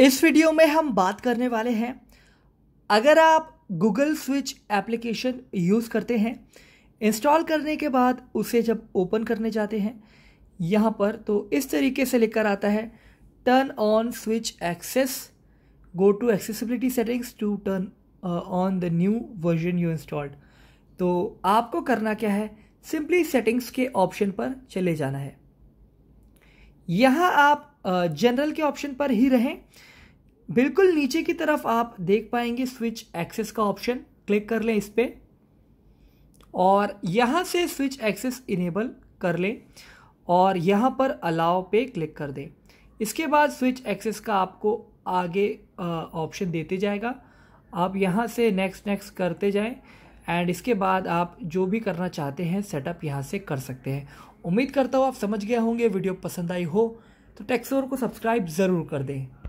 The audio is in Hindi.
इस वीडियो में हम बात करने वाले हैं अगर आप गूगल स्विच एप्लीकेशन यूज़ करते हैं इंस्टॉल करने के बाद उसे जब ओपन करने जाते हैं यहाँ पर तो इस तरीके से लेकर आता है turn on switch access go to accessibility settings to turn on the new version you installed तो आपको करना क्या है सिंपली सेटिंग्स के ऑप्शन पर चले जाना है यहाँ आप जनरल uh, के ऑप्शन पर ही रहें बिल्कुल नीचे की तरफ आप देख पाएंगे स्विच एक्सेस का ऑप्शन क्लिक कर लें इस पर और यहाँ से स्विच एक्सेस इनेबल कर लें और यहाँ पर अलाव पे क्लिक कर दें इसके बाद स्विच एक्सेस का आपको आगे ऑप्शन देते जाएगा आप यहाँ से नेक्स्ट नेक्स्ट करते जाएं एंड इसके बाद आप जो भी करना चाहते हैं सेटअप यहाँ से कर सकते हैं उम्मीद करता हूँ आप समझ गया होंगे वीडियो पसंद आई हो तो टेक्सोर को सब्सक्राइब ज़रूर कर दें